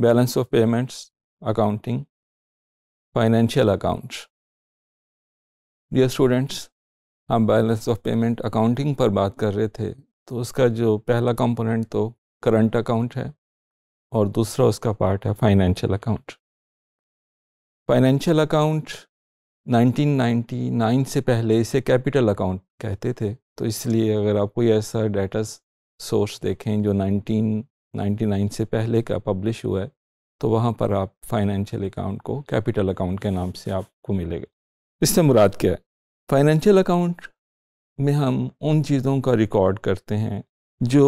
Balance of payments accounting financial account dear students हम balance of payment accounting पर बात कर रहे थे तो उसका जो पहला कंपोनेंट तो करंट अकाउंट है और दूसरा उसका पार्ट है फाइनेंशियल अकाउंट फाइनेंशियल अकाउंट 1999 से पहले इसे कैपिटल अकाउंट कहते थे तो इसलिए अगर आप कोई ऐसा डाटा सोर्स देखें जो 99 से पहले का पब्लिश हुआ है तो वहाँ पर आप फाइनेंशियल अकाउंट को कैपिटल अकाउंट के नाम से आपको मिलेगा इससे मुराद क्या है फाइनेंशियल अकाउंट में हम उन चीज़ों का रिकॉर्ड करते हैं जो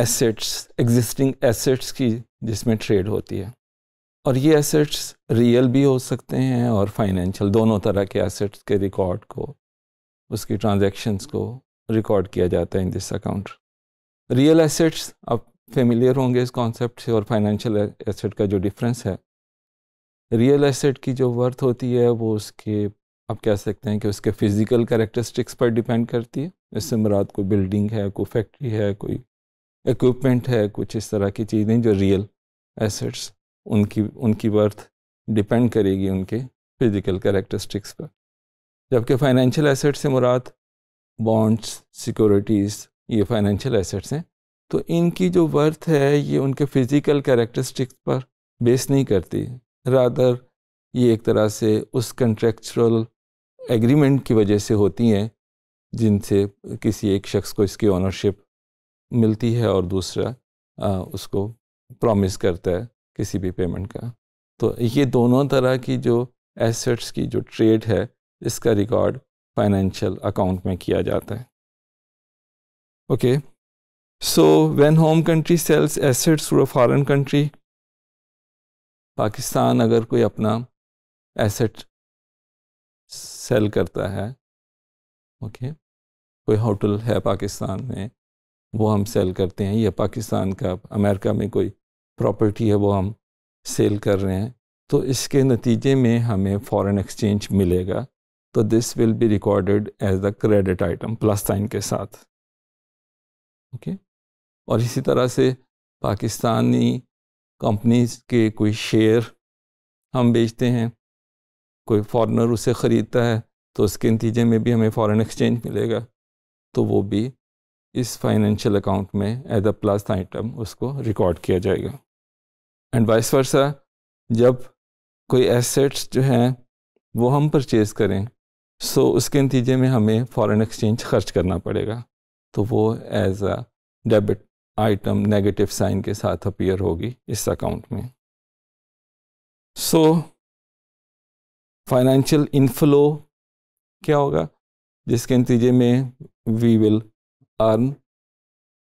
एसेट्स एग्जिस्टिंग एसेट्स की जिसमें ट्रेड होती है और ये एसेट्स रियल भी हो सकते हैं और फाइनेंशियल दोनों तरह के एसेट्स के रिकॉर्ड को उसकी ट्रांजेक्शन्स को रिकॉर्ड किया जाता है in this account real assets आप फेमिलियर होंगे इस कॉन्सेप्ट से और फाइनेंशियल एसेट का जो डिफरेंस है रियल एसेट की जो वर्थ होती है वो उसके आप कह सकते हैं कि उसके फ़िज़िकल करेक्टरिस्टिक्स पर डिपेंड करती है इससे मुराद कोई बिल्डिंग है कोई फैक्ट्री है कोई इक्विपमेंट है कुछ इस तरह की चीज़ें जो रियल एसेट्स उनकी उनकी वर्थ डिपेंड करेगी उनके फ़िज़िकल करेक्टरिस्टिक्स पर जबकि फाइनेंशियल एसेट्स से मुराद बॉन्ड्स सिक्योरिटीज़ ये फाइनेंशियल एसेट्स हैं तो इनकी जो वर्थ है ये उनके फिज़िकल कैरेक्टरिस्टिक्स पर बेस नहीं करती रादर ये एक तरह से उस कंट्रेक्चुरल एग्रीमेंट की वजह से होती हैं जिनसे किसी एक शख्स को इसकी ओनरशिप मिलती है और दूसरा आ, उसको प्रॉमिस करता है किसी भी पेमेंट का तो ये दोनों तरह की जो एसेट्स की जो ट्रेड है इसका रिकॉर्ड फाइनेंशियल अकाउंट में किया जाता है okay okay, so when home country sells assets to a foreign country Pakistan अगर कोई अपना एसेट सेल करता है ओके okay? कोई होटल है पाकिस्तान में वो हम सेल करते हैं या पाकिस्तान का अमेरिका में कोई प्रॉपर्टी है वो हम सेल कर रहे हैं तो इसके नतीजे में हमें फॉरेन एक्सचेंज मिलेगा तो this will be recorded as the credit item plus sign के साथ ओके और इसी तरह से पाकिस्तानी कंपनीज के कोई शेयर हम बेचते हैं कोई फॉरेनर उसे ख़रीदता है तो उसके नतीजे में भी हमें फॉरेन एक्सचेंज मिलेगा तो वो भी इस फाइनेंशियल अकाउंट में एज अ प्लस आइटम उसको रिकॉर्ड किया जाएगा एंड वाइस वर्सा जब कोई एसेट्स जो हैं वो हम परचेज़ करें सो उसके नतीजे में हमें फॉरेन एक्सचेंज खर्च करना पड़ेगा तो वो as a debit item negative sign के साथ अपीयर होगी इस अकाउंट में सो फाइनेंशियल इनफ्लो क्या होगा जिसके नतीजे में we will earn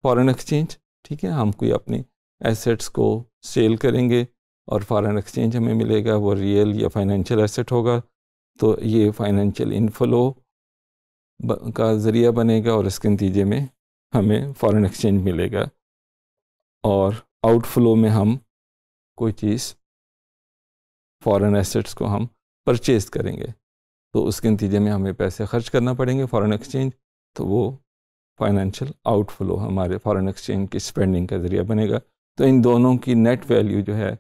foreign exchange ठीक है हम कोई अपने एसेट्स को सेल करेंगे और फॉरेन एक्सचेंज हमें मिलेगा वो रियल या फाइनेंशियल एसेट होगा तो ये फाइनेंशियल इनफ्लो का ज़रिया बनेगा और इसके नतीजे में हमें फ़ॉरेन एक्सचेंज मिलेगा और आउटफ्लो में हम कोई चीज़ फ़ॉरेन एसेट्स को हम परचेज़ करेंगे तो उसके नतीजे में हमें पैसे खर्च करना पड़ेंगे फ़ॉरेन एक्सचेंज तो वो फाइनेंशियल आउटफ्लो हमारे फ़ॉरेन एक्सचेंज की स्पेंडिंग का ज़रिया बनेगा तो इन दोनों की नेट वैल्यू जो है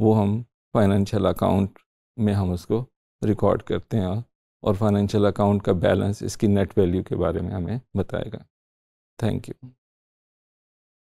वो हम फाइनेंशियल अकाउंट में हम उसको रिकॉर्ड करते हैं और और फाइनेंशियल अकाउंट का बैलेंस इसकी नेट वैल्यू के बारे में हमें बताएगा थैंक यू